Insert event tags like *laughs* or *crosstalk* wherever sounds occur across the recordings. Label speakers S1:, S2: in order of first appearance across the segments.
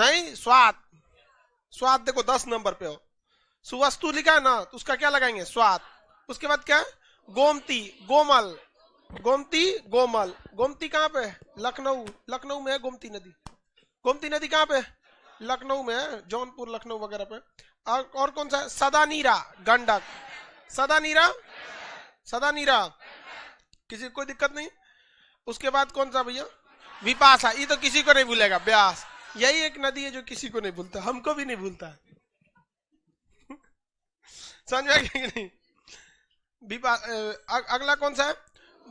S1: नहीं स्वाद स्वाद देखो दस नंबर पे हो सुवस्तु लिखा है ना तो उसका क्या लगाएंगे स्वाद उसके बाद क्या गोमती गोमल गोमती गोमल गोमती कहाँ पे लखनऊ लखनऊ में है गोमती नदी गोमती नदी कहाँ पे लखनऊ में है जौनपुर लखनऊ वगैरह पे और, और कौन सा सदा नीरा गंडक सदा नीरा सदा नीरा किसी कोई दिक्कत नहीं उसके बाद कौन सा भैया विपाशा ये तो किसी को नहीं भूलेगा ब्यास यही एक नदी है जो किसी को नहीं भूलता हमको भी नहीं भूलता *laughs* समझ कि नहीं अगला कौन सा है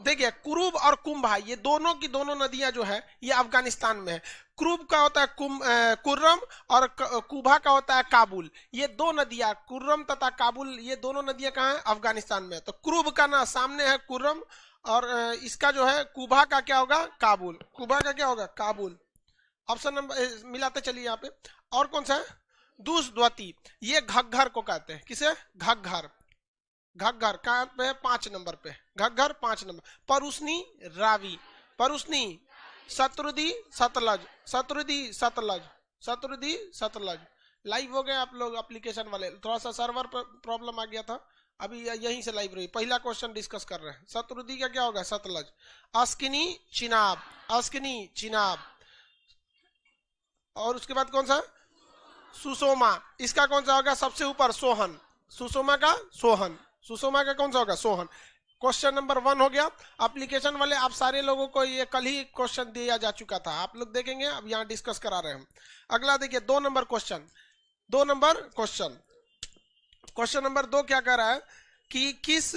S1: देखिए क्रूब और कुंभा ये दोनों की दोनों नदियां जो है ये अफगानिस्तान में है क्रूब का होता है कुर्रम और कुभा का होता है काबुल ये दो नदियां कुर्रम तथा काबुल ये दोनों नदियां कहाँ है अफगानिस्तान में तो क्रूब का ना सामने है कुर्रम और इसका जो है कुभा का क्या होगा काबुल कुभा का क्या होगा काबुल ऑप्शन नंबर मिलाते चलिए यहाँ पे और कौन सा है दूस द्वती ये घग्घर को कहते हैं किसे घग्घर घग्घर कहाँ पे पांच नंबर पे घग्घर पांच नंबर परुष्णी रावी परुष्णी शत्रुदी सतलज शत्रुदी सतलज शत्रुदी सतलज लाइव हो गए आप लोग एप्लीकेशन वाले थोड़ा सा सर्वर पर प्रॉब्लम आ गया था अभी यहीं से लाइव रही पहला क्वेश्चन डिस्कस कर रहे हैं शत्रुदी का क्या होगा सतलज अस्किनी चिनाब अस्किनी चिनाब और उसके बाद कौन सा सुसोमा इसका कौन सा होगा सबसे ऊपर सोहन सुसोमा का सोहन सुसोमा का कौन सा होगा सोहन क्वेश्चन नंबर वन हो गया एप्लीकेशन वाले आप सारे लोगों को ये कल ही क्वेश्चन दिया जा चुका था आप लोग देखेंगे अब यहाँ डिस्कस करा रहे हैं अगला देखिए दो नंबर क्वेश्चन दो नंबर क्वेश्चन क्वेश्चन नंबर दो क्या कह रहा है कि किस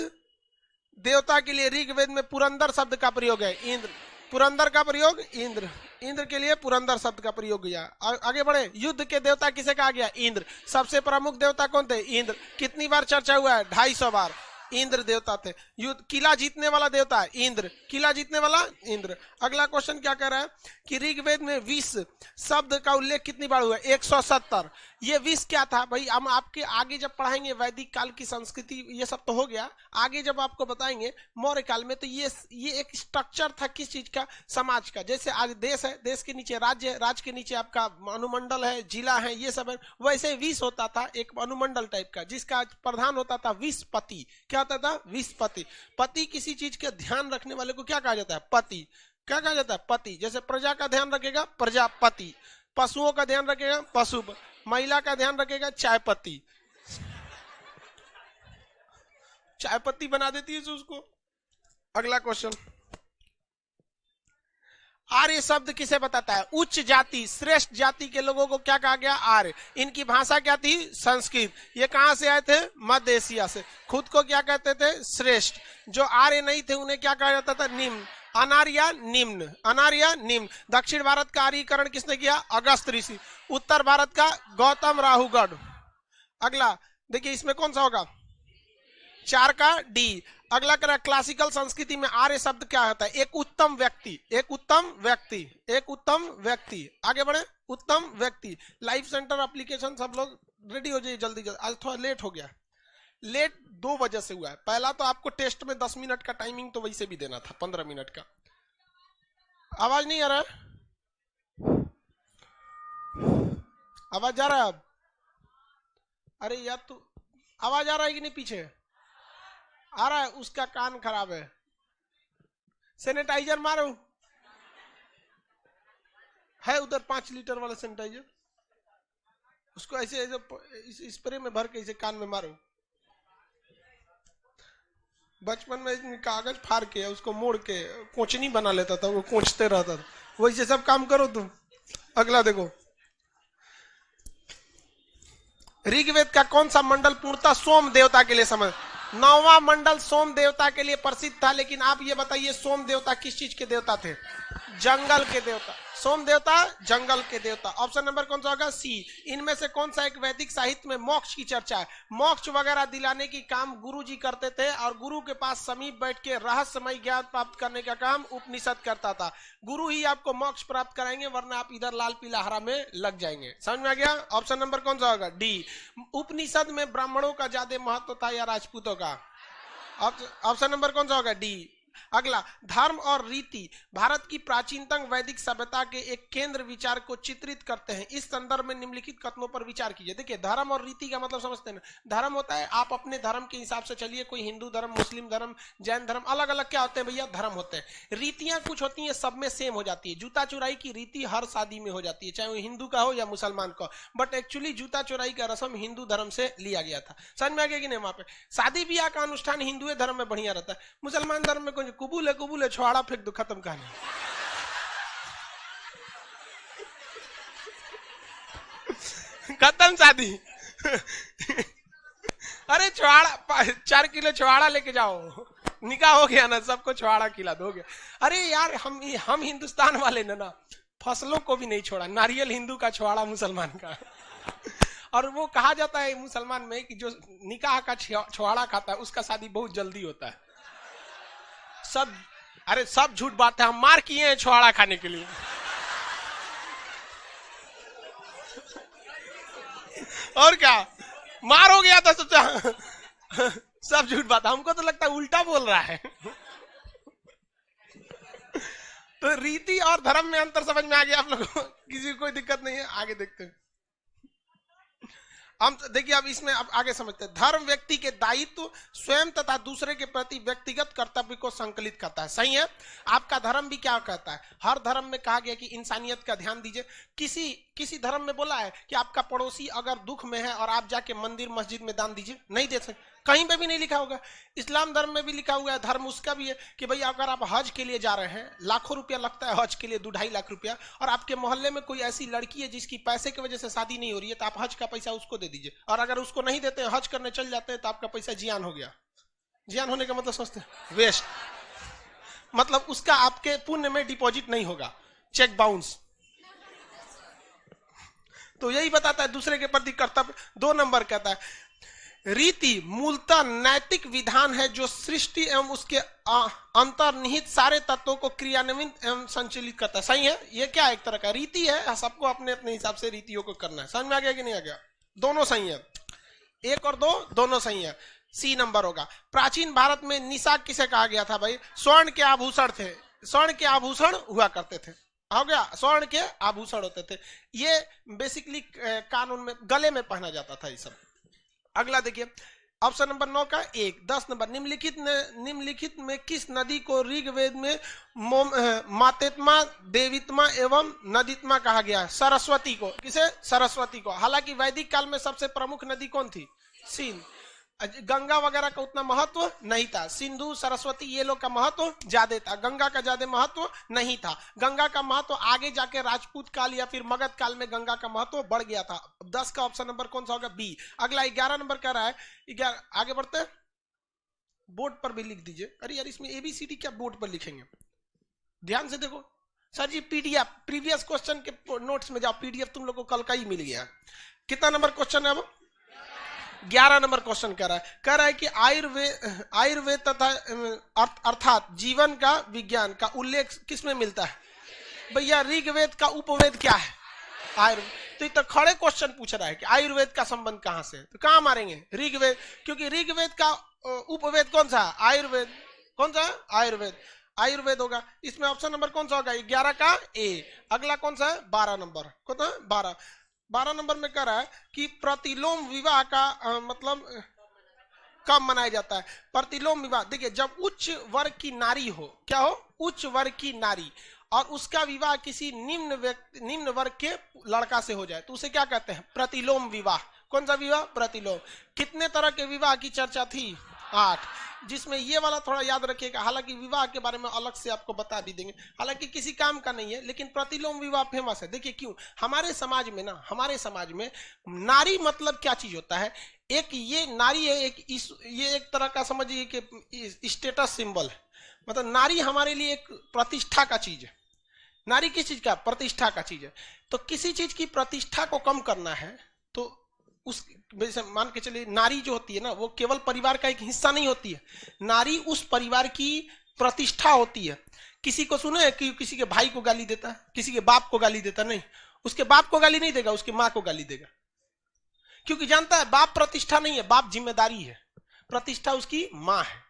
S1: देवता के लिए ऋग्वेद में पुरंदर शब्द का प्रयोग है इंद्र पुरंदर का प्रयोग इंद्र इंद्र के लिए पुरंदर शब्द का प्रयोग किया आगे बढ़े युद्ध के देवता किसे कहा गया इंद्र सबसे प्रमुख देवता कौन थे इंद्र कितनी बार चर्चा हुआ है ढाई सौ बार इंद्र देवता थे युद्ध किला जीतने वाला देवता है इंद्र किला जीतने वाला इंद्र अगला क्वेश्चन क्या कह रहा है कि ऋग्वेद में विष शब्द का उल्लेख कितनी बार हुआ एक सौ सत्तर ये विष क्या था भाई हम आपके आगे जब पढ़ाएंगे वैदिक काल की संस्कृति ये सब तो हो गया आगे जब आपको बताएंगे मौर्य काल में तो ये ये एक स्ट्रक्चर था किस चीज का समाज का जैसे आज देश है देश के नीचे राज्य है राज्य के नीचे आपका अनुमंडल है जिला है ये सब है वैसे विष होता था एक अनुमंडल टाइप का जिसका प्रधान होता था पति क्या होता था विष पति पति किसी चीज के ध्यान रखने वाले को क्या कहा जाता है पति क्या कहा जाता है पति जैसे प्रजा का ध्यान रखेगा प्रजापति पशुओं का ध्यान रखेगा पशु महिला का ध्यान रखेगा चाय पत्ती चाय पत्ती बना देती है उसको अगला क्वेश्चन आर्य शब्द किसे बताता है उच्च जाति श्रेष्ठ जाति के लोगों को क्या कहा गया आर्य इनकी भाषा क्या थी संस्कृत ये कहां से आए थे मध्य एशिया से खुद को क्या कहते थे श्रेष्ठ जो आर्य नहीं थे उन्हें क्या कहा जाता था निम्न अनार या निम्न अनार या निम्न दक्षिण भारत का आर्यकरण किसने किया अगस्त ऋषि उत्तर भारत का गौतम राहुगढ़ अगला देखिए इसमें कौन सा होगा चार का डी अगला करें क्लासिकल संस्कृति में आर्य शब्द क्या होता है एक उत्तम व्यक्ति एक उत्तम व्यक्ति एक उत्तम व्यक्ति आगे बढ़े उत्तम व्यक्ति लाइफ सेंटर एप्लीकेशन सब लोग रेडी हो जाइए जल्दी जल्दी आज थोड़ा लेट हो गया लेट दो वजह से हुआ है पहला तो आपको टेस्ट में दस मिनट का टाइमिंग तो वैसे भी देना था पंद्रह मिनट का आवाज नहीं आ रहा आवाज आ रहा है अब अरे यार तो आवाज आ रहा है कि नहीं पीछे आ रहा है उसका कान खराब है सैनिटाइजर मारो है उधर पांच लीटर वाला सेनेटाइजर उसको ऐसे ऐसे स्प्रे में भर के ऐसे कान में मारो बचपन में कागज फाड़ के उसको मोड़ के कोचनी बना लेता था वो कोचते रहता था वही सब काम करो तुम अगला देखो ऋग्वेद का कौन सा मंडल पूर्णता सोम देवता के लिए समझ नौवा मंडल सोम देवता के लिए प्रसिद्ध था लेकिन आप ये बताइए सोम देवता किस चीज के देवता थे जंगल के देवता सोम देवता जंगल के देवता ऑप्शन नंबर कौन सा होगा सी इनमें से कौन सा एक वैदिक साहित्य में मोक्ष की चर्चा है मोक्ष वगैरह दिलाने की काम गुरु जी करते थे और गुरु के पास समीप बैठ के रहस्यमय ज्ञान प्राप्त करने का काम उपनिषद करता था गुरु ही आपको मोक्ष प्राप्त कराएंगे वरना आप इधर लाल पीला हरा में लग जाएंगे समझ में आ गया ऑप्शन नंबर कौन सा होगा डी उपनिषद में ब्राह्मणों का ज्यादा महत्व था या राजपूतों का ऑप्शन नंबर कौन सा होगा डी अगला धर्म और रीति भारत की प्राचीनतम वैदिक सभ्यता के एक केंद्र विचार को चित्रित करते हैं इस संदर्भ में निम्नलिखित कथनों पर विचार कीजिए देखिए धर्म और रीति का मतलब समझते हैं धर्म होता है आप अपने धर्म के हिसाब से चलिए कोई हिंदू धर्म मुस्लिम धर्म जैन धर्म अलग अलग क्या होते हैं भैया धर्म होते हैं रीतियां कुछ होती हैं सब में सेम हो जाती है जूता चुराई की रीति हर शादी में हो जाती है चाहे वो हिंदू का हो या मुसलमान का बट एक्चुअली जूता चुराई का रसम हिंदू धर्म से लिया गया था समझ में आ गया कि नहीं वहां पर शादी ब्याह का अनुष्ठान हिंदू धर्म में बढ़िया रहता है मुसलमान धर्म में कोई समझ कुबूल है कुबूल है छुआड़ा फेंक दो खत्म कहानी खत्म शादी अरे छुआड़ा चार किलो छुआड़ा लेके जाओ निकाह हो गया ना सबको छुआड़ा खिला गया अरे यार हम हम हिंदुस्तान वाले ना ना फसलों को भी नहीं छोड़ा नारियल हिंदू का छुआड़ा मुसलमान का और वो कहा जाता है मुसलमान में कि जो निकाह का छुआड़ा खाता है उसका शादी बहुत जल्दी होता है सब अरे सब झूठ बात है हम मार किए हैं छुआड़ा खाने के लिए और क्या मार हो गया था तो सोचा सब झूठ बात हमको तो लगता है उल्टा बोल रहा है तो रीति और धर्म में अंतर समझ में आ गया आप लोगों किसी को कोई दिक्कत नहीं है आगे देखते हैं हम तो- देखिए अब इसमें अब आगे समझते हैं धर्म व्यक्ति के दायित्व स्वयं तथा दूसरे के प्रति व्यक्तिगत कर्तव्य को संकलित करता है सही है आपका धर्म भी क्या कहता है हर धर्म में कहा गया कि इंसानियत का ध्यान दीजिए किसी किसी धर्म में बोला है कि आपका पड़ोसी अगर दुख में है और आप जाके मंदिर मस्जिद में दान दीजिए नहीं दे सकते कहीं पे भी नहीं लिखा होगा इस्लाम धर्म में भी लिखा हुआ है धर्म उसका भी है कि भाई अगर आप हज के लिए जा रहे हैं लाखों रुपया लगता है हज के लिए दो ढाई लाख रुपया और आपके मोहल्ले में कोई ऐसी लड़की है जिसकी पैसे की वजह से शादी नहीं हो रही है तो आप हज का पैसा उसको दे दीजिए और अगर उसको नहीं देते हैं हज करने चल जाते हैं तो आपका पैसा जियान हो गया जियान होने का मतलब समझते वेस्ट मतलब उसका आपके पुण्य में डिपॉजिट नहीं होगा चेक बाउंस तो यही बताता है दूसरे के प्रति कर्तव्य दो नंबर कहता है रीति मूलतः नैतिक विधान है जो सृष्टि एवं उसके अंतर्निहित सारे तत्वों को क्रियान्वित एवं संचालित करता है सही है यह क्या एक तरह का रीति है सबको अपने अपने हिसाब से रीतियों को करना है समझ में आ गया कि नहीं आ गया दोनों सही है एक और दो दोनों सही है सी नंबर होगा प्राचीन भारत में निशा किसे कहा गया था भाई स्वर्ण के आभूषण थे स्वर्ण के आभूषण हुआ करते थे हो गया स्वर्ण के आभूषण होते थे ये बेसिकली कानून में गले में पहना जाता था ये सब अगला देखिए ऑप्शन नंबर नौ का एक दस नंबर निम्नलिखित निम्नलिखित में किस नदी को ऋग्वेद में मातेत्मा देवित्मा एवं नदीत्मा कहा गया है सरस्वती को किसे सरस्वती को हालांकि वैदिक काल में सबसे प्रमुख नदी कौन थी सिंध गंगा वगैरह का उतना महत्व नहीं था सिंधु सरस्वती ये लोग का महत्व ज्यादा था गंगा का ज्यादा महत्व नहीं था गंगा का महत्व आगे जाके राजपूत काल या फिर मगध काल में गंगा का महत्व बढ़ गया था दस का ऑप्शन नंबर कौन सा होगा बी अगला ग्यारह नंबर कह रहा है आगे बढ़ते बोर्ड पर भी लिख दीजिए अरे यार इसमें एबीसीडी क्या बोर्ड पर लिखेंगे ध्यान से देखो sir ji PDF previous question के नोट्स में जाओ पीडीएफ तुम लोग को कल का ही मिल गया कितना नंबर क्वेश्चन है अब ग्यारह नंबर क्वेश्चन कह रहा है कह रहा है कि आयुर्वेद आयुर्वेद तथा अर्थात जीवन का विज्ञान का उल्लेख किसमें मिलता है भैया ऋग्वेद का उपवेद क्या है आयुर्वेद तो इतना तो खड़े क्वेश्चन पूछ रहा है कि आयुर्वेद का संबंध कहां से तो कहां मारेंगे ऋग्वेद क्योंकि ऋग्वेद का उपवेद कौन सा आयुर्वेद कौन सा आयुर्वेद आयुर्वेद होगा इसमें ऑप्शन नंबर कौन सा होगा ग्यारह का ए अगला कौन सा है बारह नंबर कौन सा बारह बारह नंबर में कह रहा है कि प्रतिलोम विवाह का आ, मतलब कब मनाया जाता है प्रतिलोम विवाह देखिए जब उच्च वर्ग की नारी हो क्या हो उच्च वर्ग की नारी और उसका विवाह किसी निम्न व्यक्ति निम्न वर्ग के लड़का से हो जाए तो उसे क्या कहते हैं प्रतिलोम विवाह कौन सा विवाह प्रतिलोम कितने तरह के विवाह की चर्चा थी आठ जिसमें ये वाला थोड़ा याद रखिएगा हालांकि विवाह के बारे में अलग से आपको बता भी देंगे हालांकि किसी काम का नहीं है लेकिन प्रतिलोम विवाह फेमस है देखिए क्यों हमारे समाज में ना हमारे समाज में नारी मतलब क्या चीज होता है एक ये नारी है एक इस, ये एक तरह का समझिए कि स्टेटस सिंबल है मतलब नारी हमारे लिए एक प्रतिष्ठा का चीज है नारी किस चीज का प्रतिष्ठा का चीज है तो किसी चीज की प्रतिष्ठा को कम करना है तो उस जैसे मान के चलिए नारी जो होती है ना वो केवल परिवार का एक हिस्सा नहीं होती है नारी उस परिवार की प्रतिष्ठा होती है किसी को सुने कि किसी के भाई को गाली देता है किसी के बाप को गाली देता नहीं उसके बाप को गाली नहीं देगा उसकी माँ को गाली देगा क्योंकि जानता है बाप प्रतिष्ठा नहीं है बाप जिम्मेदारी है प्रतिष्ठा उसकी माँ है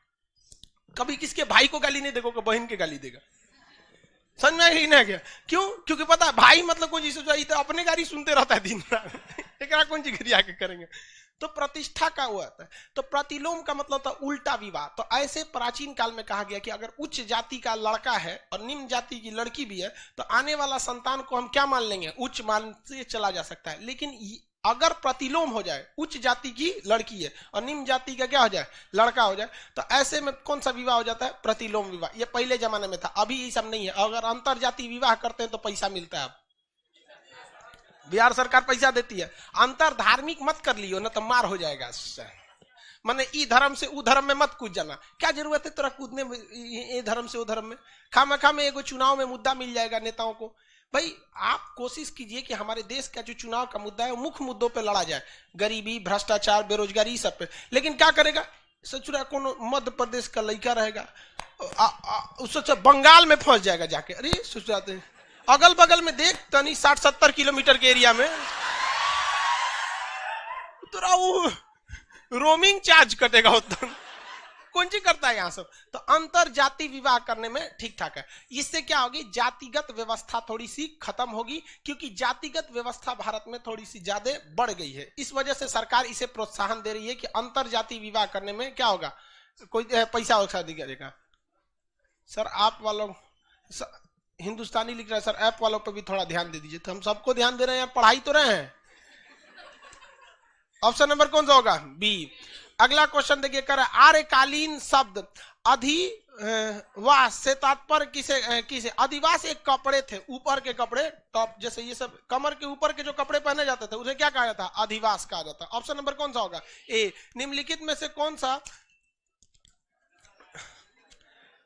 S1: कभी किसके भाई को गाली नहीं देगा बहन के गाली देगा समझ में ही नहीं गया क्यों क्योंकि पता है भाई मतलब कोई जिसे जो तो अपने गाड़ी सुनते रहता है दिन रात *laughs* एक कौन सी गिरी आके करेंगे तो प्रतिष्ठा का हुआ था तो प्रतिलोम का मतलब था उल्टा विवाह तो ऐसे प्राचीन काल में कहा गया कि अगर उच्च जाति का लड़का है और निम्न जाति की लड़की भी है तो आने वाला संतान को हम क्या मान लेंगे उच्च मान से चला जा सकता है लेकिन अगर प्रतिलोम हो जाए उच्च जाति की लड़की है और निम्न जाति का क्या हो जाए लड़का हो जाए तो ऐसे में कौन सा विवाह हो जाता है प्रतिलोम विवाह ये पहले जमाने में था अभी ये सब नहीं है अगर अंतर जाति विवाह करते हैं तो पैसा मिलता है बिहार सरकार पैसा देती है अंतर धार्मिक मत कर लियो ना तो मार हो जाएगा मैंने ई धर्म से उ धर्म में मत कूद जाना क्या जरूरत है तेरा कूदने में धर्म से उ धर्म में खामा खामे एगो चुनाव में मुद्दा मिल जाएगा नेताओं को भाई आप कोशिश कीजिए कि हमारे देश का जो चुनाव का मुद्दा है वो मुख्य मुद्दों पर लड़ा जाए गरीबी भ्रष्टाचार बेरोजगारी सब पे लेकिन क्या करेगा सचुरा कोनो मध्य प्रदेश का लड़का रहेगा बंगाल में फंस जाएगा जाके अरे सोचाते तो अगल बगल में देख तनी साठ सत्तर किलोमीटर के एरिया में तो रोमिंग चार्ज कटेगा उतना कौन सी करता है यहां से तो अंतर जाति विवाह करने में ठीक ठाक है इससे क्या होगी जातिगत व्यवस्था थोड़ी सी खत्म होगी क्योंकि जातिगत व्यवस्था भारत में थोड़ी सी ज्यादा बढ़ गई है इस वजह से सरकार इसे प्रोत्साहन दे रही है कि अंतर जाति विवाह करने में क्या होगा कोई पैसा वैसा दिखाएगा सर आप वालों हिंदुस्तानी लिख रहे है सर ऐप वालों पर भी थोड़ा ध्यान दे दीजिए तो हम सबको ध्यान दे रहे हैं पढ़ाई तो रहे हैं ऑप्शन नंबर कौन सा होगा बी अगला क्वेश्चन देखिए कर आर्यकालीन शब्द अधि वास से तात्पर्य किसे किसे अधिवास एक कपड़े थे ऊपर के कपड़े टॉप जैसे ये सब कमर के ऊपर के जो कपड़े पहने जाते थे उसे क्या कहा जाता है अधिवास कहा जाता है ऑप्शन नंबर कौन सा होगा ए निम्नलिखित में से कौन सा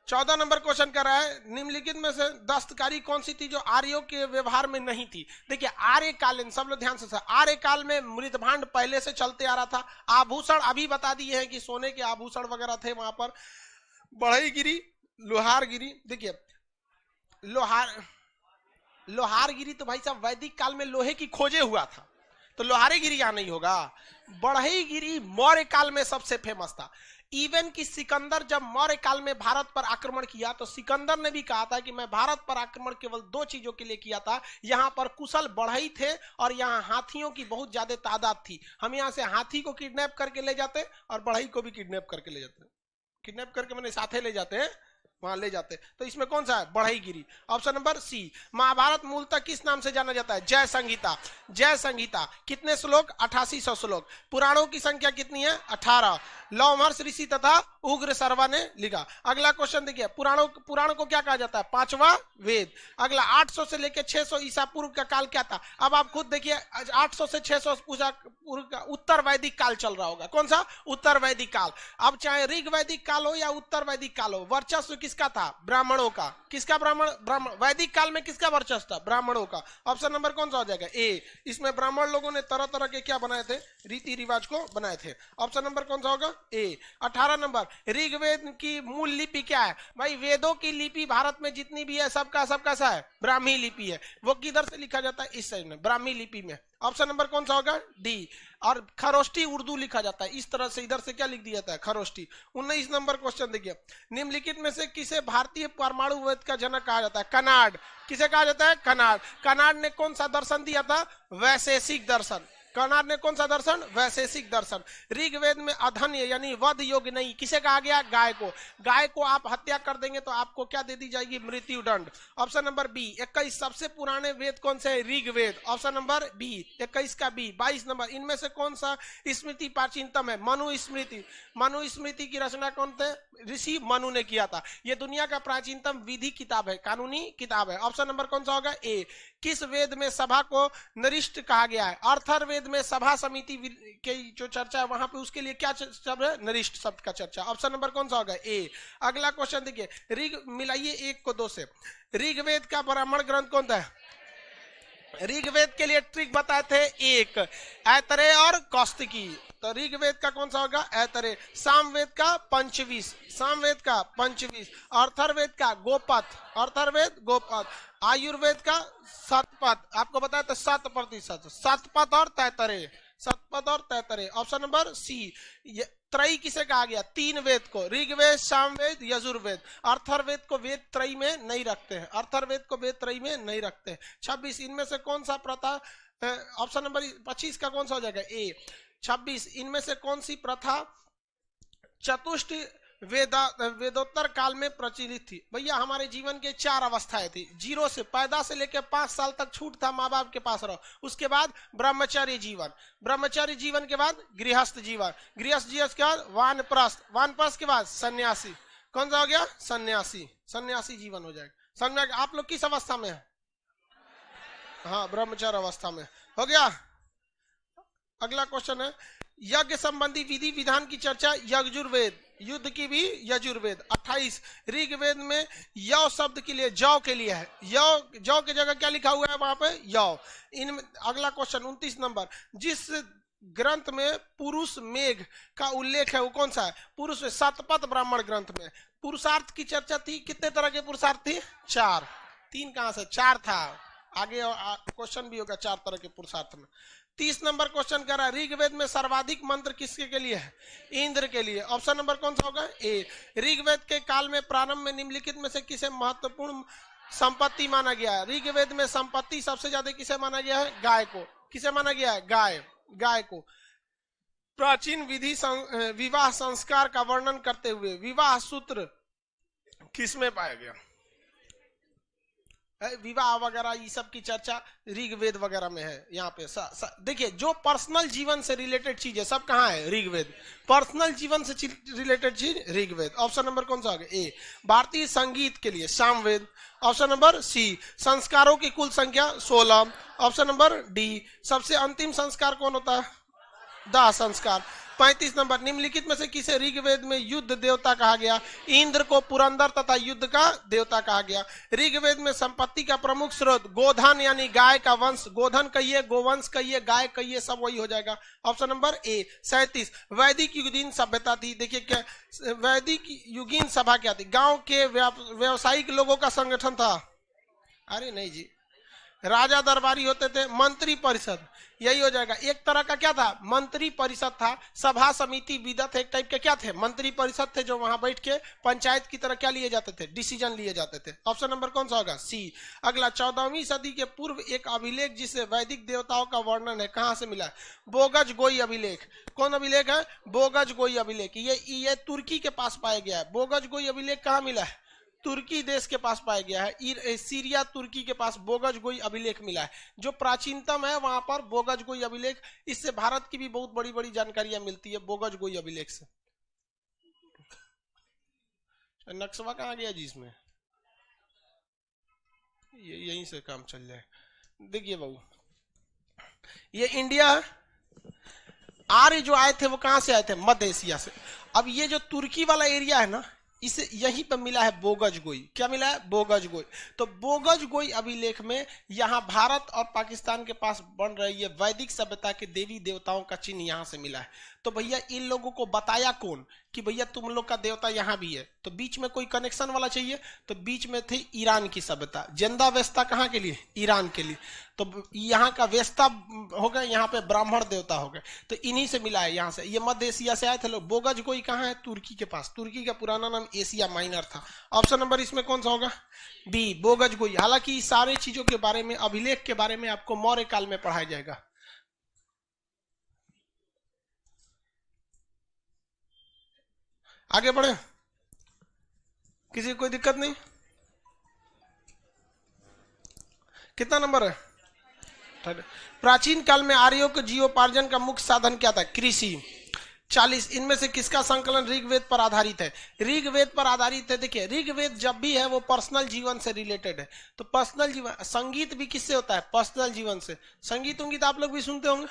S1: चौदह नंबर क्वेश्चन कर रहा है निम्नलिखित में से दस्तकारी कौन सी थी जो आर्यो के व्यवहार में नहीं थी देखिए आर्य कालीन सब लोग ध्यान से आर्य काल में मृत भांड पहले से चलते आ रहा था आभूषण अभी बता दिए हैं कि सोने के आभूषण वगैरह थे वहां पर बढ़ई लोहार लोहारगिरी देखिये लोहार लोहारगिरी तो भाई साहब वैदिक काल में लोहे की खोजे हुआ था तो लोहारे गिरी यहां नहीं होगा बढ़ई गिरी मौर्य काल में सबसे फेमस था इवन कि सिकंदर जब मौर्य काल में भारत पर आक्रमण किया तो सिकंदर ने भी कहा था कि मैं भारत पर आक्रमण केवल दो चीजों के लिए किया था यहाँ पर कुशल बढ़ई थे और यहाँ हाथियों की बहुत ज्यादा तादाद थी हम यहाँ से हाथी को किडनैप करके ले जाते और बढ़ई को भी किडनैप करके ले जाते किडनैप करके मैंने साथे ले जाते हैं वहां ले जाते तो इसमें कौन सा है बढ़ई गिरी ऑप्शन नंबर सी महाभारत मूलतः किस नाम से जाना जाता है जय संगीता जय संगीता कितने श्लोक अठासी सौ श्लोक पुराणों की संख्या कितनी है अठारह लौमहर्ष ऋषि तथा उग्र सर्वा ने लिखा अगला क्वेश्चन देखिए पुराणों पुराण को क्या कहा जाता है पांचवा वेद अगला 800 से लेकर 600 ईसा पूर्व का काल क्या था अब आप खुद देखिए 800 से 600 सौ पूर्व का उत्तर वैदिक काल चल रहा होगा कौन सा उत्तर वैदिक काल अब चाहे ऋग वैदिक काल हो या उत्तर वैदिक काल हो वर्चस्व की किसका था ब्राह्मणों का किसका ब्राह्मण ब्राह्मण वैदिक काल में किसका वर्चस्व था ब्राह्मणों का ऑप्शन नंबर कौन सा हो जाएगा ए इसमें ब्राह्मण लोगों ने तरह तरह के क्या बनाए थे रीति रिवाज को बनाए थे ऑप्शन नंबर कौन सा होगा ए अठारह नंबर ऋग्वेद की मूल लिपि क्या है भाई वेदों की लिपि भारत में जितनी भी है सबका सबका सा है ब्राह्मी लिपि है वो किधर से लिखा जाता है इस साइड में ब्राह्मी लिपि में ऑप्शन नंबर कौन सा होगा डी और खरोष्टी उर्दू लिखा जाता है इस तरह से इधर से क्या लिख दिया जाता है खरोष्टी उन्नीस नंबर क्वेश्चन देखिए निम्नलिखित में से किसे भारतीय परमाणु वेद का जनक कहा जाता है कनाड किसे कहा जाता है कनाड कनाड ने कौन सा दर्शन दिया था वैशेषिक दर्शन कर्णार ने कौन सा दर्शन वैशेषिक दर्शन ऋग्वेद में अधन्य यानी वध योग्य नहीं किसे कहा गया गाय को गाय को आप हत्या कर देंगे तो आपको क्या दे दी जाएगी मृत्यु दंड ऑप्शन नंबर बी इक्कीस सबसे पुराने वेद कौन से है ऋग्वेद ऑप्शन नंबर बी इक्कीस का बी बाईस नंबर इनमें से कौन सा स्मृति प्राचीनतम है मनुस्मृति मनुस्मृति की रचना कौन थे ऋषि मनु ने किया था यह दुनिया का प्राचीनतम विधि किताब है कानूनी किताब है ऑप्शन नंबर कौन सा होगा ए किस वेद में सभा को नरिष्ट कहा गया है अर्थर वेद में सभा समिति के जो चर्चा है वहां पे उसके लिए क्या शब्द है नरिष्ट शब्द का चर्चा ऑप्शन नंबर कौन सा होगा ए अगला क्वेश्चन देखिए ऋग मिलाइए एक को दो से ऋग्वेद का ब्राह्मण ग्रंथ कौन था ऋग्वेद के लिए ट्रिक बताए थे एक ऐतरे और कौस्तिकी तो ऋग्वेद का कौन सा होगा ऐतरे सामवेद का पंचवीस सामवेद का पंचवीस अर्थर्वेद का गोपथ अर्थर्वेद गोपथ आयुर्वेद का सतपथ आपको बताया था सात प्रतिशत सतपथ और तैतरे सतपद और तैतरे ऑप्शन नंबर सी त्रय किसे कहा गया तीन वेद को ऋग्वेद सामवेद यजुर्वेद अर्थर्वेद को वेद त्रय में नहीं रखते हैं अर्थर्वेद को वेद त्रय में नहीं रखते हैं छब्बीस इनमें से कौन सा प्रथा ऑप्शन नंबर पच्चीस का कौन सा हो जाएगा ए छब्बीस इनमें से कौन सी प्रथा चतुष्ट वेदा वेदोत्तर काल में प्रचलित थी भैया हमारे जीवन के चार अवस्थाएं थी जीरो से पैदा से लेकर पांच साल तक छूट था माँ बाप के पास रहो उसके बाद ब्रह्मचर्य जीवन ब्रह्मचर्य जीवन के बाद गृहस्थ जीवन गृहस्थ जीवन के बाद वानप्रस्थ वानप्रस्थ के बाद सन्यासी कौन सा हो गया सन्यासी सन्यासी जीवन हो जाएगा समझ आप लोग किस अवस्था में है हाँ ब्रह्मचर्य अवस्था में हो गया अगला क्वेश्चन है यज्ञ संबंधी विधि विधान की चर्चा यजुर्वेद युद्ध की भी यजुर्वेद 28 ऋग्वेद में यौ शब्द के लिए जौ के लिए है यौ जौ की जगह क्या लिखा हुआ है वहां पे यौ इन अगला क्वेश्चन 29 नंबर जिस ग्रंथ में पुरुष मेघ का उल्लेख है वो कौन सा है पुरुष में सतपथ ब्राह्मण ग्रंथ में पुरुषार्थ की चर्चा थी कितने तरह के पुरुषार्थ थी चार तीन कहां से चार था आगे क्वेश्चन भी होगा चार तरह के पुरुषार्थ में तीस नंबर क्वेश्चन कह रहा है ऋग्वेद में सर्वाधिक मंत्र किसके के लिए है इंद्र के लिए ऑप्शन नंबर कौन सा होगा ए ऋग्वेद के काल में प्रारंभ में निम्नलिखित में से किसे महत्वपूर्ण संपत्ति माना गया है ऋग्वेद में संपत्ति सबसे ज्यादा किसे माना गया है गाय को किसे माना गया है गाय गाय को प्राचीन विधि सं, विवाह संस्कार का वर्णन करते हुए विवाह सूत्र किसमें पाया गया विवाह वगैरह ये सब की चर्चा ऋग्वेद वगैरह में है यहाँ पे देखिए जो पर्सनल जीवन से रिलेटेड चीज है सब कहाँ है ऋग्वेद पर्सनल जीवन से रिलेटेड चीज ऋग्वेद ऑप्शन नंबर कौन सा हो गया ए भारतीय संगीत के लिए सामवेद ऑप्शन नंबर सी संस्कारों की कुल संख्या सोलह ऑप्शन नंबर डी सबसे अंतिम संस्कार कौन होता है दाह संस्कार पैंतीस नंबर निम्नलिखित में से किसे ऋग्वेद में युद्ध देवता कहा गया इंद्र को पुरंदर तथा युद्ध का देवता कहा गया ऋग्वेद में संपत्ति का प्रमुख स्रोत गोधन यानी गाय का वंश गोधन कहिए गोवंश कहिए गाय कहिए सब वही हो जाएगा ऑप्शन नंबर ए सैतीस वैदिक युगीन सभ्यता थी देखिए क्या वैदिक युगीन सभा क्या थी गाँव के व्यावसायिक लोगों का संगठन था अरे नहीं जी राजा दरबारी होते थे मंत्री परिषद यही हो जाएगा एक तरह का क्या था मंत्री परिषद था सभा समिति विदत एक टाइप के क्या थे मंत्री परिषद थे जो वहां बैठ के पंचायत की तरह क्या लिए जाते थे डिसीजन लिए जाते थे ऑप्शन नंबर कौन सा होगा सी अगला चौदहवीं सदी के पूर्व एक अभिलेख जिसे वैदिक देवताओं का वर्णन है कहां से मिला बोगज गोई अभिलेख कौन अभिलेख है बोगज गोई अभिलेख ये ये तुर्की के पास पाया गया है बोगज गोई अभिलेख कहाँ मिला है तुर्की देश के पास पाया गया है सीरिया तुर्की के पास बोगज गोई अभिलेख मिला है जो प्राचीनतम है वहां पर बोगज गोई अभिलेख इससे भारत की भी बहुत बड़ी बड़ी जानकारियां मिलती है बोगज गोई अभिलेख से अच्छा, नक्सवा कहा गया जी इसमें यहीं से काम चल जाए देखिए बाबू ये इंडिया आर्य जो आए थे वो कहां से आए थे मध्य एशिया से अब ये जो तुर्की वाला एरिया है ना इसे यहीं पर मिला है बोगज गोई क्या मिला है बोगज गोई तो बोगज गोई अभिलेख में यहाँ भारत और पाकिस्तान के पास बन रही है वैदिक सभ्यता के देवी देवताओं का चिन्ह यहाँ से मिला है तो भैया इन लोगों को बताया कौन कि भैया तुम लोग का देवता यहाँ भी है तो बीच में कोई कनेक्शन वाला चाहिए तो बीच में थी ईरान की सभ्यता जिंदा व्यस्ता कहाँ के लिए ईरान के लिए तो यहाँ का व्यस्ता हो गया यहाँ पे ब्राह्मण देवता हो गए तो इन्हीं से मिला है यहाँ से ये मध्य एशिया से आए थे लोग बोगज कोई कहाँ है तुर्की के पास तुर्की का पुराना नाम एशिया माइनर था ऑप्शन नंबर इसमें कौन सा होगा बी बोगज गोई हालांकि सारे चीजों के बारे में अभिलेख के बारे में आपको मौर्य काल में पढ़ाया जाएगा आगे बढ़े किसी कोई दिक्कत नहीं कितना नंबर है प्राचीन काल में आर्यो के जीवोपार्जन का मुख्य साधन क्या था कृषि चालीस इनमें से किसका संकलन ऋग्वेद पर आधारित है ऋग्वेद पर आधारित है देखिए ऋग्वेद जब भी है वो पर्सनल जीवन से रिलेटेड है तो पर्सनल जीवन संगीत भी किससे होता है पर्सनल जीवन से संगीत उंगीत आप लोग भी सुनते होंगे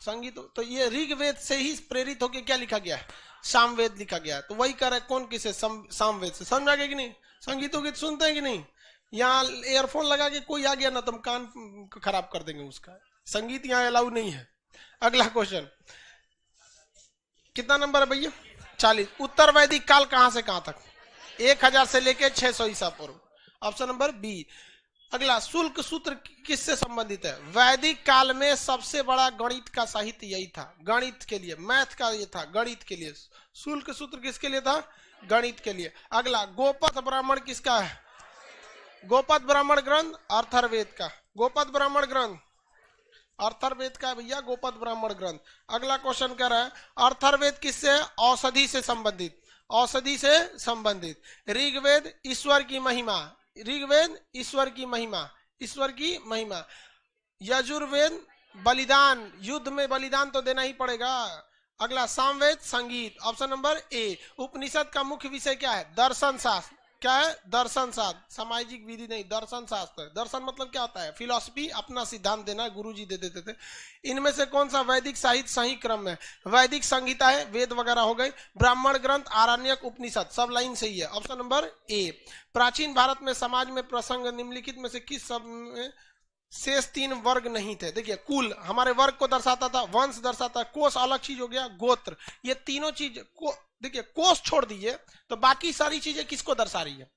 S1: संगीत तो, तो ये ऋग्वेद से ही प्रेरित होकर क्या लिखा गया है सामवेद लिखा गया तो वही कर रहा है कौन किसे सामवेद से समझ आ गया कि नहीं संगीतों गीत तो सुनते हैं कि नहीं यहाँ एयरफोन लगा के कोई आ गया ना तो हम कान खराब कर देंगे उसका संगीत यहाँ अलाउ नहीं है अगला क्वेश्चन कितना नंबर है भैया चालीस उत्तर वैदिक काल कहां से कहां तक एक हजार से लेके छह सौ ईसा पूर्व ऑप्शन नंबर बी अगला शुल्क सूत्र किससे संबंधित है वैदिक काल में सबसे बड़ा गणित का साहित्य यही था गणित के लिए मैथ का ये था गणित के लिए शुल्क सूत्र किसके लिए था गणित के लिए अगला गोपत ब्राह्मण किसका है गोपत ब्राह्मण ग्रंथ अर्थर्वेद का गोपत ब्राह्मण ग्रंथ अर्थर्वेद का भैया गोपत ब्राह्मण ग्रंथ अगला क्वेश्चन कह रहा है अर्थर्वेद किससे औषधि से संबंधित औषधि से संबंधित ऋग्वेद ईश्वर की महिमा ऋग्वेद ईश्वर की महिमा ईश्वर की महिमा यजुर्वेद बलिदान युद्ध में बलिदान तो देना ही पड़ेगा अगला सामवेद संगीत ऑप्शन नंबर ए उपनिषद का मुख्य विषय क्या है दर्शन शास्त्र क्या है दर्शन शास्त्र सामाजिक विधि नहीं दर्शन शास्त्र दर्शन मतलब क्या होता है फिलोसफी अपना सिद्धांत देना गुरु जी दे देते थे इनमें से कौन सा वैदिक साहित्य सही क्रम में वैदिक संहिता है वेद वगैरह हो गए ब्राह्मण ग्रंथ आरण्यक उपनिषद सब लाइन सही है ऑप्शन नंबर ए प्राचीन भारत में समाज में प्रसंग निम्नलिखित में से किस सब में शेष तीन वर्ग नहीं थे देखिए कुल हमारे वर्ग को दर्शाता था वंश दर्शाता है कोष अलग चीज हो गया गोत्र ये तीनों चीज को देखिए कोष छोड़ दीजिए तो बाकी सारी चीजें किसको दर्शा रही है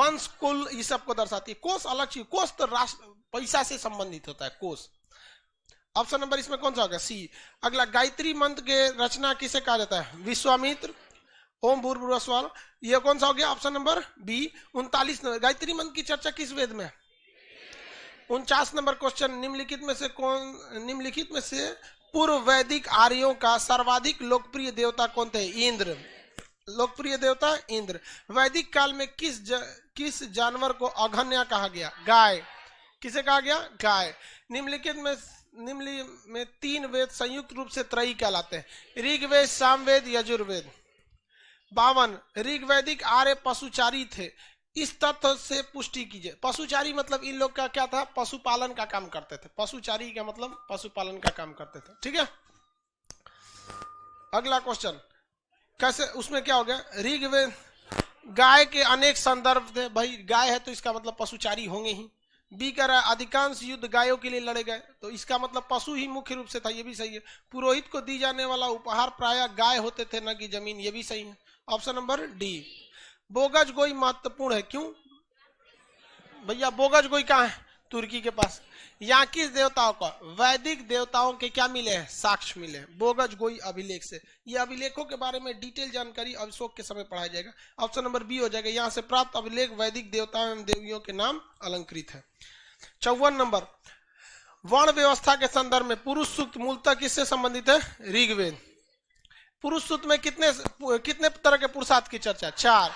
S1: वंश कुल ये सबको दर्शाती है कोष अलग चीज कोष तो राष्ट्र पैसा से संबंधित होता है कोष ऑप्शन नंबर इसमें कौन सा होगा सी अगला गायत्री मंत्र के रचना किसे कहा जाता है विश्वामित्र ओम भूर्भुवस्वाल यह कौन सा हो गया ऑप्शन नंबर बी उनतालीस गायत्री मंत्र की चर्चा किस वेद में उनचास नंबर क्वेश्चन निम्नलिखित में से कौन निम्नलिखित में से पूर्व वैदिक आर्यों का सर्वाधिक लोकप्रिय देवता कौन थे इंद्र लोकप्रिय देवता इंद्र वैदिक काल में किस ज, किस जानवर को अघन्या कहा गया गाय किसे कहा गया गाय निम्नलिखित में निम्नलि में तीन वेद संयुक्त रूप से त्रयी कहलाते हैं ऋग्वेद सामवेद यजुर्वेद बावन ऋग्वैदिक आर्य पशुचारी थे इस तथ्य से पुष्टि कीजिए पशुचारी मतलब इन लोग का क्या था पशुपालन का काम करते थे पशुचारी का मतलब पशुपालन का काम करते थे ठीक है अगला क्वेश्चन कैसे उसमें क्या हो गया ऋग्वेद गाय के अनेक संदर्भ थे भाई गाय है तो इसका मतलब पशुचारी होंगे ही बी कह रहा है अधिकांश युद्ध गायों के लिए लड़े गए तो इसका मतलब पशु ही मुख्य रूप से था ये भी सही है पुरोहित को दी जाने वाला उपहार प्राय गाय होते थे न कि जमीन ये भी सही है ऑप्शन नंबर डी बोगज गोई महत्वपूर्ण है क्यों भैया बोगज गोई कहा है तुर्की के पास यहाँ किस देवताओं का वैदिक देवताओं के क्या मिले हैं साक्ष मिले हैं बोगज गोई अभिलेख से ये अभिलेखों के बारे में डिटेल जानकारी अभिशोक के समय पढ़ाया जाएगा ऑप्शन नंबर बी हो जाएगा यहाँ से प्राप्त अभिलेख वैदिक देवताओं एवं देवियों के नाम अलंकृत है चौवन नंबर वर्ण व्यवस्था के संदर्भ में पुरुष सूक्त मूलतः किससे संबंधित है ऋग्वेद पुरुष सूत्र में कितने कितने तरह के पुरुषार्थ की चर्चा चार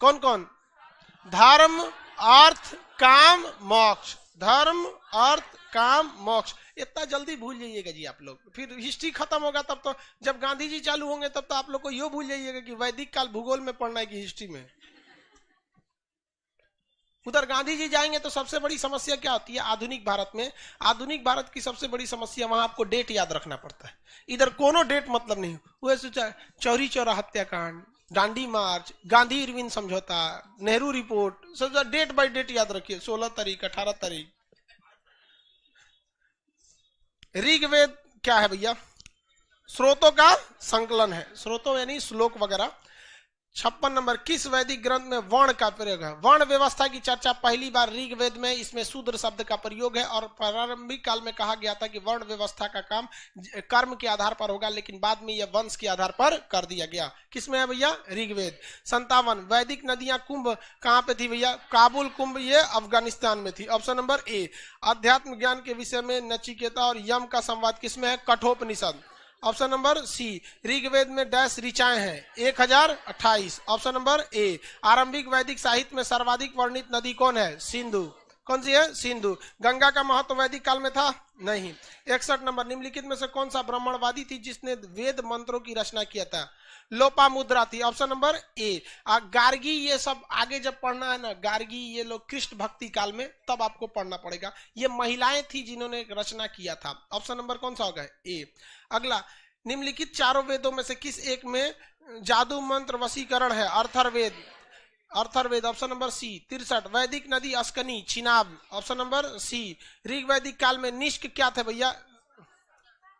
S1: कौन कौन धर्म अर्थ काम मोक्ष धर्म अर्थ काम मोक्ष इतना जल्दी भूल जाइएगा जी आप लोग फिर हिस्ट्री खत्म होगा तब तो जब गांधी जी चालू होंगे तब तो आप लोग को यो भूल जाइएगा कि वैदिक काल भूगोल में पढ़ना है कि हिस्ट्री में उधर गांधी जी जाएंगे तो सबसे बड़ी समस्या क्या होती है आधुनिक भारत में आधुनिक भारत की सबसे बड़ी समस्या वहां आपको डेट याद रखना पड़ता है इधर कोनो डेट मतलब नहीं वो सोचा चौरी चौरा हत्याकांड डांडी मार्च गांधी इरविन समझौता नेहरू रिपोर्ट सब डेट बाय डेट याद रखिए 16 तारीख 18 तारीख ऋग्वेद क्या है भैया स्रोतों का संकलन है स्रोतों यानी श्लोक वगैरह छप्पन नंबर किस वैदिक ग्रंथ में वर्ण का प्रयोग है वर्ण व्यवस्था की चर्चा पहली बार ऋग्वेद में इसमें शूद्र शब्द का प्रयोग है और प्रारंभिक काल में कहा गया था कि वर्ण व्यवस्था का काम कर्म के आधार पर होगा लेकिन बाद में यह वंश के आधार पर कर दिया गया किसमें है भैया ऋग्वेद संतावन वैदिक नदियां कुंभ कहाँ पे थी भैया काबुल कुंभ ये अफगानिस्तान में थी ऑप्शन नंबर ए अध्यात्म ज्ञान के विषय में नचिकेता और यम का संवाद किसमें है Kathopanishad option number C Rigveda में डैश ऋचाए हैं एक हजार अट्ठाईस ऑप्शन नंबर ए आरंभिक वैदिक साहित्य में सर्वाधिक वर्णित नदी कौन है सिंधु कौन सी है सिंधु गंगा का महत्व वैदिक काल में था नहीं इकसठ नंबर निम्नलिखित में से कौन सा ब्राह्मणवादी थी जिसने वेद मंत्रों की रचना किया था लोपा मुद्रा थी ऑप्शन नंबर ए गार्गी ये सब आगे जब पढ़ना है ना गार्गी ये लोग कृष्ण भक्ति काल में तब आपको पढ़ना पड़ेगा ये महिलाएं थी जिन्होंने रचना किया था ऑप्शन नंबर कौन सा होगा ए अगला निम्नलिखित चारों वेदों में से किस एक में जादू मंत्र वसीकरण है अर्थर्वेद अर्थर्वेद ऑप्शन नंबर सी तिरसठ वैदिक नदी Askini Chenab option number C ऋग वैदिक काल में निष्क क्या थे भैया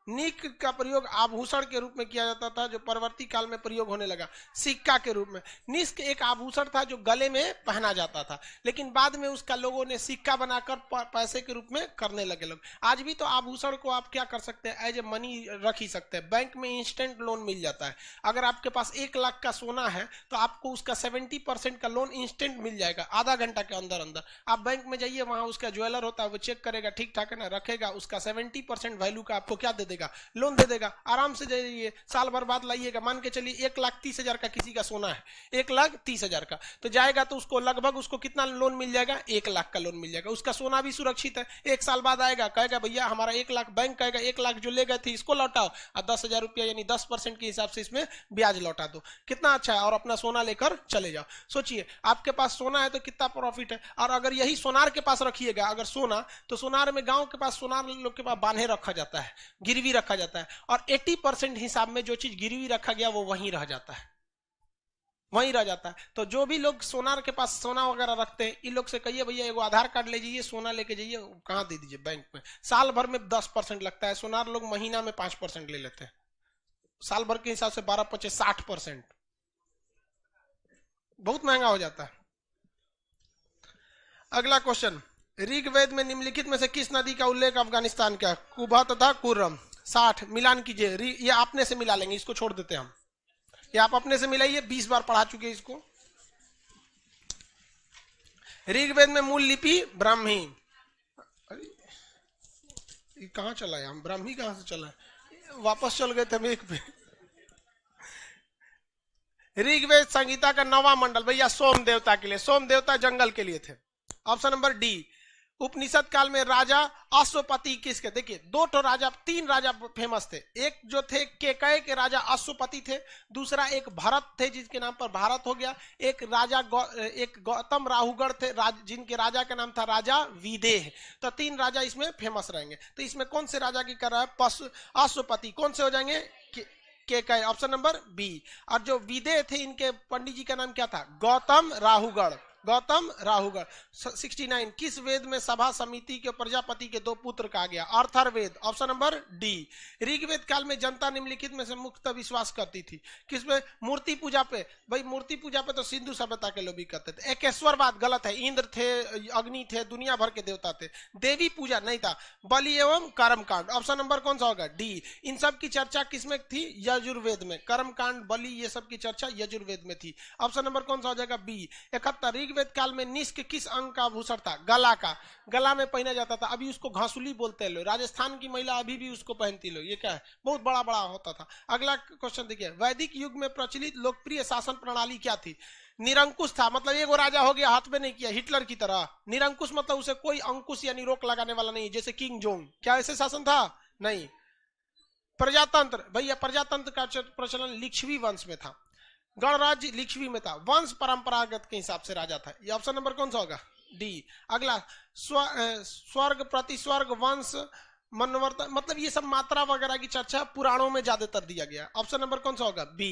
S1: निक का प्रयोग आभूषण के रूप में किया जाता था जो परवर्ती काल में प्रयोग होने लगा सिक्का के रूप में निस्क एक आभूषण था जो गले में पहना जाता था लेकिन बाद में उसका लोगों ने सिक्का बनाकर पैसे के रूप में करने लगे लोग आज भी तो आभूषण को आप क्या कर सकते हैं एज ए मनी रख ही सकते हैं बैंक में इंस्टेंट लोन मिल जाता है अगर आपके पास एक लाख का सोना है तो आपको उसका सेवेंटी परसेंट का लोन इंस्टेंट मिल जाएगा आधा घंटा के अंदर अंदर आप बैंक में जाइए वहां उसका ज्वेलर होता है वो चेक करेगा ठीक ठाक है ना रखेगा उसका सेवेंटी परसेंट वैल्यू का आपको क्या दे देगा लोन दे देगा आराम से जाइए साल भर बाद लाइएगा मान के चलिए एक लाख तीस हजार का किसी का सोना है एक लाख तीस हजार का तो जाएगा तो उसको लगभग उसको कितना लोन मिल जाएगा एक लाख का लोन मिल जाएगा उसका सोना भी सुरक्षित है एक साल बाद आएगा कहेगा भैया हमारा एक लाख बैंक कहेगा एक लाख जो ले गए थे इसको लौटाओ और दस हजार रुपया यानी दस परसेंट के हिसाब से इसमें ब्याज लौटा दो कितना अच्छा है और अपना सोना लेकर चले जाओ सोचिए आपके पास सोना है तो कितना प्रॉफिट है और अगर यही सोनार के पास रखिएगा अगर सोना तो सोनार में गांव के पास सोनार लोग के पास बांधे रखा जाता है गिर गिरवी रखा जाता है और 80 परसेंट हिसाब में जो चीज गिरवी रखा गया वो वहीं रह जाता है वहीं रह जाता है तो जो भी लोग सोना के पास सोना वगैरह रखते हैं इन लोग से कहिए भैया एगो आधार कार्ड ले जाइए सोना लेके जाइए कहाँ दे दीजिए बैंक में साल भर में दस लगता है सोनार लोग महीना में पांच ले लेते हैं साल भर के हिसाब से बारह पच्चीस साठ बहुत महंगा हो जाता है अगला क्वेश्चन ऋग्वेद में निम्नलिखित में से किस नदी का उल्लेख अफगानिस्तान का कुभा तथा कुर्रम साठ मिलान कीजिए ये आपने से मिला लेंगे इसको छोड़ देते हैं हम ये आप अपने से मिलाइए बीस बार पढ़ा चुके इसको ऋग्वेद में मूल लिपि ब्राह्मी कहा चला है हम ब्राह्मी कहां से चला है वापस चल गए थे हम एक पे ऋग्वेद संगीता का नवा मंडल भैया सोम देवता के लिए सोम देवता जंगल के लिए थे ऑप्शन नंबर डी उपनिषद काल में राजा अश्वपति किसके देखिए दो तो राजा तीन राजा फेमस थे एक जो थे केकय के राजा अश्वपति थे दूसरा एक भरत थे जिसके नाम पर भारत हो गया एक राजा गौ, एक गौतम राहुगढ़ थे राज, जिनके राजा का नाम था राजा विदेह तो तीन राजा इसमें फेमस रहेंगे तो इसमें कौन से राजा की कर रहा है पशु अश्वपति कौन से हो जाएंगे के, केकय ऑप्शन नंबर बी और जो विदेह थे इनके पंडित जी का नाम क्या था गौतम राहुगढ़ गौतम राहुगढ़ 69 किस वेद में सभा समिति के प्रजापति के दो पुत्र कहा गया Atharva Veda option number D Rigveda काल में जनता निम्नलिखित में से मुक्त विश्वास करती थी किस पे मूर्ति पूजा पे भाई मूर्ति पूजा पे तो सिंधु सभ्यता के लोग भी करते थे एकेश्वरवाद गलत है इंद्र थे अग्नि थे दुनिया भर के देवता थे देवी पूजा नहीं था बलि एवं कर्म ऑप्शन नंबर कौन सा होगा डी इन सब की चर्चा किसमें थी यजुर्वेद में कर्म बलि ये सब की चर्चा यजुर्वेद में थी ऑप्शन नंबर कौन सा हो जाएगा बी इकहत्तर ऋग्वेद काल में निष्क किस अंग का भूषण था गला का गला में पहना जाता था अभी उसको घासुली बोलते हैं लोग राजस्थान की महिला अभी भी उसको पहनती लोग ये क्या है बहुत बड़ा बड़ा होता था अगला क्वेश्चन देखिए वैदिक युग में प्रचलित लोकप्रिय शासन प्रणाली क्या थी निरंकुश था मतलब एक राजा हो गया हाथ में नहीं किया हिटलर की तरह निरंकुश मतलब उसे कोई अंकुश यानी रोक लगाने वाला नहीं जैसे किंग जोंग क्या ऐसे शासन था नहीं प्रजातंत्र भैया प्रजातंत्र का प्रचलन लिच्छवी वंश में था गणराज्य लिच्छवी में था वंश परंपरागत के हिसाब से राजा था ये ऑप्शन नंबर कौन सा होगा डी अगला स्व, स्वर्ग प्रतिस्वर्ग वंश मनवर्तन मतलब ये सब मात्रा वगैरह की चर्चा पुराणों में ज्यादातर दिया गया ऑप्शन नंबर कौन सा होगा बी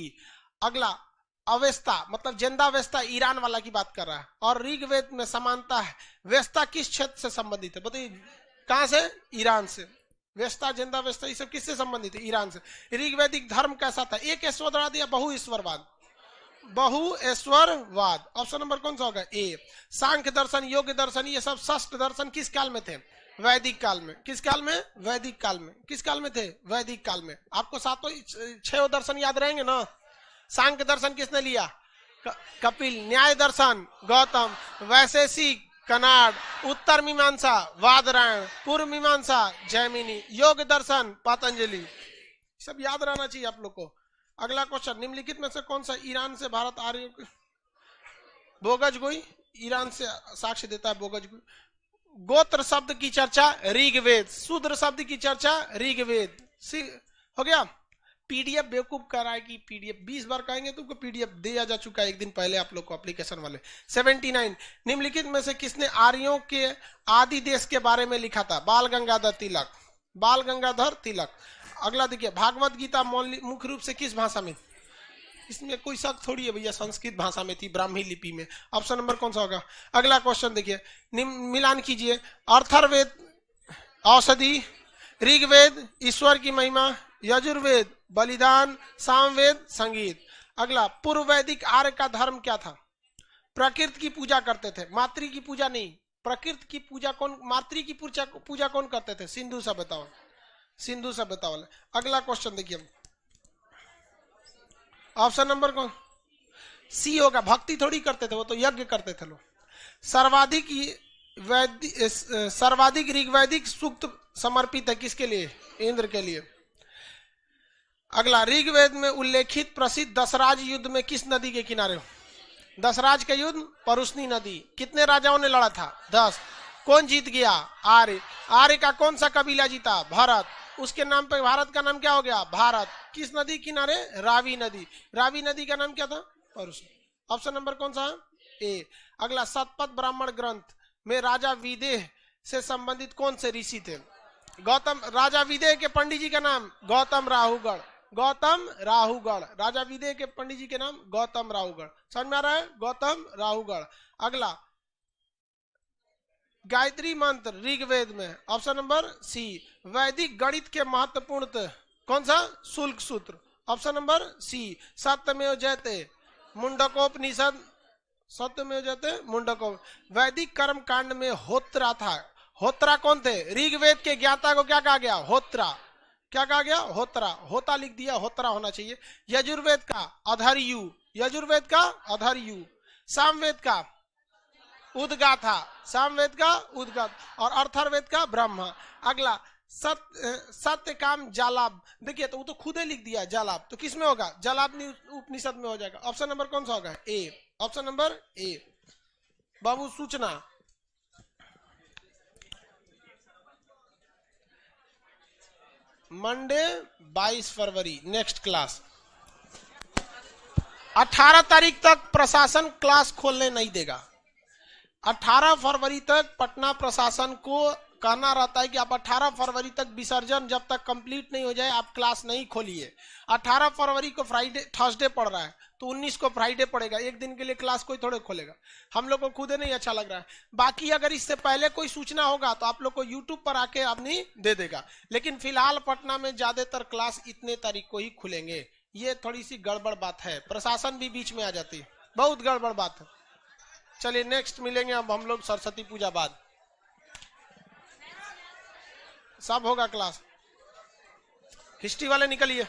S1: अगला अवेस्ता मतलब जेंदा वेस्ता ईरान वाला की बात कर रहा है और ऋग्वेद में समानता है व्यस्ता किस क्षेत्र से संबंधित है बताइए कहां से ईरान से व्यस्ता जेंदा वेस्ता ये सब किससे संबंधित है ईरान से ऋग्वेदिक धर्म कैसा था एक ईश्वरवाद या बहु ईश्वरवाद बहुएश्वरवाद ऑप्शन नंबर कौन सा होगा ए सांख्य दर्शन योग्य दर्शन ये सब षष्ट दर्शन किस काल में थे वैदिक काल में किस काल में वैदिक काल में किस काल में थे वैदिक काल में आपको सातों छो दर्शन याद रहेंगे ना सांख्य दर्शन किसने लिया कपिल न्याय दर्शन गौतम वैशेषिक कनाड उत्तर मीमांसा वादरायण पूर्व मीमांसा जैमिनी योग दर्शन पतंजलि सब याद रहना चाहिए आप लोग को अगला क्वेश्चन निम्नलिखित में से कौन सा ईरान से भारत आ रही बोगज गोई ईरान से साक्ष्य देता है बोगज गोई गोत्र शब्द की चर्चा ऋग्वेद शूद्र शब्द की चर्चा ऋग्वेद हो गया पीडीएफ बेवकूफ कर रहा है कि पीडीएफ बीस बार कहेंगे तो पीडीएफ दिया जा चुका है एक दिन पहले आप लोग को एप्लीकेशन वाले 79 निम्नलिखित में से किसने आर्यों के आदि देश के बारे में लिखा था बाल गंगाधर तिलक बाल गंगाधर तिलक अगला देखिए भागवत गीता मुख्य रूप से किस भाषा में थी इसमें कोई शक थोड़ी है भैया संस्कृत भाषा में थी ब्राह्मी लिपि में ऑप्शन नंबर कौन सा होगा अगला क्वेश्चन देखिए मिलान कीजिए अर्थर्वेद औषधि ऋग्वेद ईश्वर की महिमा यजुर्वेद बलिदान सामवेद संगीत अगला पूर्व वैदिक आर्य का धर्म क्या था प्रकृति की पूजा करते थे मातृ की पूजा नहीं प्रकृति की पूजा कौन मातृ की पूजा पूजा कौन करते थे सिंधु सा बताओ सिंधु सभ्यता वाले अगला क्वेश्चन देखिए हम ऑप्शन नंबर कौन सी होगा भक्ति थोड़ी करते थे वो तो यज्ञ करते थे लोग सर्वाधिक सर्वाधिक ऋग्वैदिक सूक्त समर्पित है किसके लिए इंद्र के लिए अगला ऋग्वेद में उल्लेखित प्रसिद्ध दसराज युद्ध में किस नदी के किनारे हो दसराज का युद्ध परुष्णी नदी कितने राजाओं ने लड़ा था दस कौन जीत गया आर्य आर्य का कौन सा कबीला जीता भारत उसके नाम पर भारत का नाम क्या हो गया भारत किस नदी किनारे रावी नदी रावी नदी का नाम क्या था ऑप्शन नंबर कौन सा ए अगला सतपथ ब्राह्मण ग्रंथ में राजा विदेह से संबंधित कौन से ऋषि थे गौतम राजा विदेह के पंडित जी का नाम गौतम राहुगढ़ गौतम राहुगढ़ राजा विदेह के पंडित जी के नाम गौतम राहुगढ़ समझ में आ रहा है गौतम राहुगढ़ अगला गायत्री मंत्र ऋग्वेद में ऑप्शन नंबर सी वैदिक गणित के महत्वपूर्ण कौन सा शुल्क सूत्र ऑप्शन नंबर सी सत्यमेव जयते मुंडकोपनिषद सत्यमेव जयते मुंडकोप वैदिक कर्म कांड में होत्रा था होत्रा कौन थे ऋग्वेद के ज्ञाता को क्या कहा गया होत्रा क्या कहा गया होत्रा होता लिख दिया होत्रा होना चाहिए यजुर्वेद का अधर यू यजुर्वेद का अधर यू सामवेद का उदगा था सामवेद का उदगत और अर्थर्वेद का ब्रह्म अगला सत्य सत्य काम जालाब देखिए तो वो तो खुद ही लिख दिया जालाब तो किसमें होगा जालाब उपनिषद में हो जाएगा ऑप्शन नंबर कौन सा होगा ए ऑप्शन नंबर ए बाबू सूचना मंडे 22 फरवरी नेक्स्ट क्लास 18 तारीख तक प्रशासन क्लास खोलने नहीं देगा 18 फरवरी तक पटना प्रशासन को कहना रहता है कि आप 18 फरवरी तक विसर्जन जब तक कंप्लीट नहीं हो जाए आप क्लास नहीं खोलिए 18 फरवरी को फ्राइडे थर्सडे पड़ रहा है तो 19 को फ्राइडे पड़ेगा एक दिन के लिए क्लास कोई थोड़े खोलेगा हम लोग को खुद नहीं अच्छा लग रहा है बाकी अगर इससे पहले कोई सूचना होगा तो आप लोग को यूट्यूब पर आके अपनी दे देगा लेकिन फिलहाल पटना में ज्यादातर क्लास इतने तारीख को ही खुलेंगे ये थोड़ी सी गड़बड़ बात है प्रशासन भी बीच में आ जाती है बहुत गड़बड़ बात है चलिए नेक्स्ट मिलेंगे अब हम लोग सरस्वती पूजा बाद सब होगा क्लास हिस्ट्री वाले निकलिए